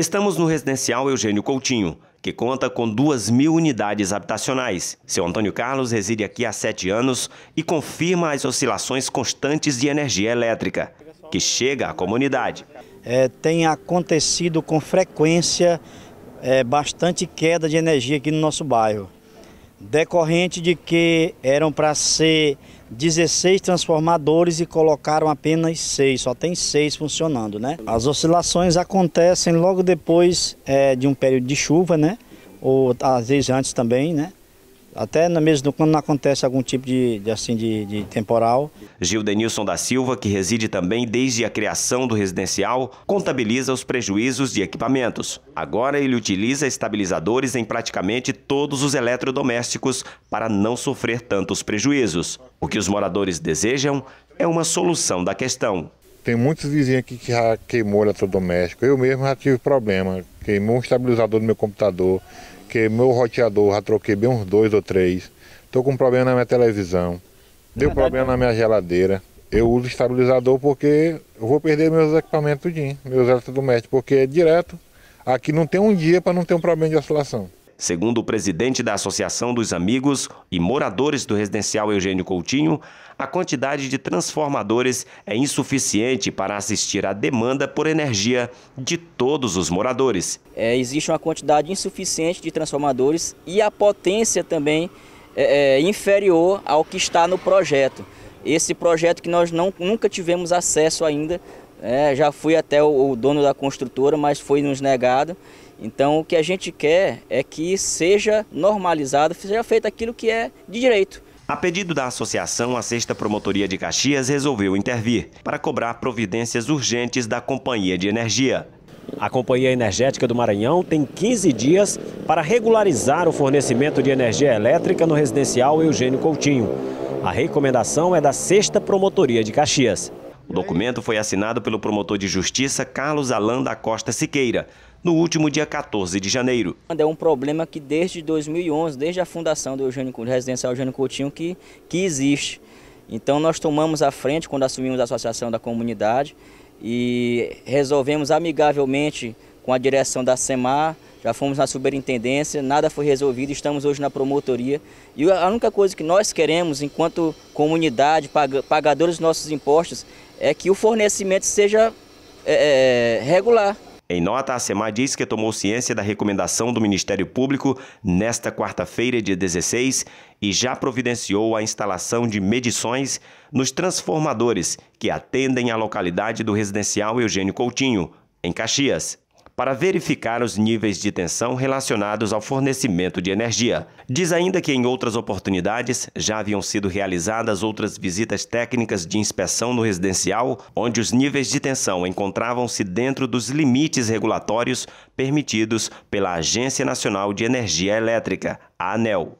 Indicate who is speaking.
Speaker 1: Estamos no residencial Eugênio Coutinho, que conta com 2 mil unidades habitacionais. Seu Antônio Carlos reside aqui há sete anos e confirma as oscilações constantes de energia elétrica, que chega à comunidade.
Speaker 2: É, tem acontecido com frequência é, bastante queda de energia aqui no nosso bairro decorrente de que eram para ser 16 transformadores e colocaram apenas 6, só tem 6 funcionando, né? As oscilações acontecem logo depois é, de um período de chuva, né? Ou às vezes antes também, né? Até mesmo quando não acontece algum tipo de, de assim, de, de, temporal.
Speaker 1: Gil da Silva, que reside também desde a criação do residencial, contabiliza os prejuízos de equipamentos. Agora ele utiliza estabilizadores em praticamente todos os eletrodomésticos para não sofrer tantos prejuízos. O que os moradores desejam é uma solução da questão.
Speaker 3: Tem muitos vizinhos aqui que já queimou eletrodoméstico. Eu mesmo já tive problema. Queimou um estabilizador do meu computador, porque meu roteador já troquei bem uns dois ou três. Tô com problema na minha televisão, deu é problema na minha geladeira. Eu uso estabilizador porque eu vou perder meus equipamentos tudinho, meus eletrodomésticos, porque é direto. Aqui não tem um dia para não ter um problema de oscilação.
Speaker 1: Segundo o presidente da Associação dos Amigos e moradores do residencial Eugênio Coutinho, a quantidade de transformadores é insuficiente para assistir à demanda por energia de todos os moradores.
Speaker 4: É, existe uma quantidade insuficiente de transformadores e a potência também é, é inferior ao que está no projeto. Esse projeto que nós não, nunca tivemos acesso ainda, é, já fui até o, o dono da construtora, mas foi nos negado. Então, o que a gente quer é que seja normalizado, seja feito aquilo que é de direito.
Speaker 1: A pedido da associação, a Sexta Promotoria de Caxias resolveu intervir para cobrar providências urgentes da Companhia de Energia. A Companhia Energética do Maranhão tem 15 dias para regularizar o fornecimento de energia elétrica no residencial Eugênio Coutinho. A recomendação é da Sexta Promotoria de Caxias. O documento foi assinado pelo promotor de justiça Carlos Alain da Costa Siqueira, no último dia 14 de janeiro.
Speaker 4: É um problema que desde 2011, desde a fundação do Eugênio, Residencial Eugênio Coutinho, que, que existe. Então nós tomamos a frente quando assumimos a associação da comunidade e resolvemos amigavelmente com a direção da SEMAR, já fomos na superintendência, nada foi resolvido, estamos hoje na promotoria. E a única coisa que nós queremos, enquanto comunidade, pagadores dos nossos impostos, é que o fornecimento seja é, é regular.
Speaker 1: Em nota, a SEMA diz que tomou ciência da recomendação do Ministério Público nesta quarta-feira, dia 16, e já providenciou a instalação de medições nos transformadores que atendem a localidade do residencial Eugênio Coutinho, em Caxias para verificar os níveis de tensão relacionados ao fornecimento de energia. Diz ainda que em outras oportunidades já haviam sido realizadas outras visitas técnicas de inspeção no residencial, onde os níveis de tensão encontravam-se dentro dos limites regulatórios permitidos pela Agência Nacional de Energia Elétrica, a ANEL.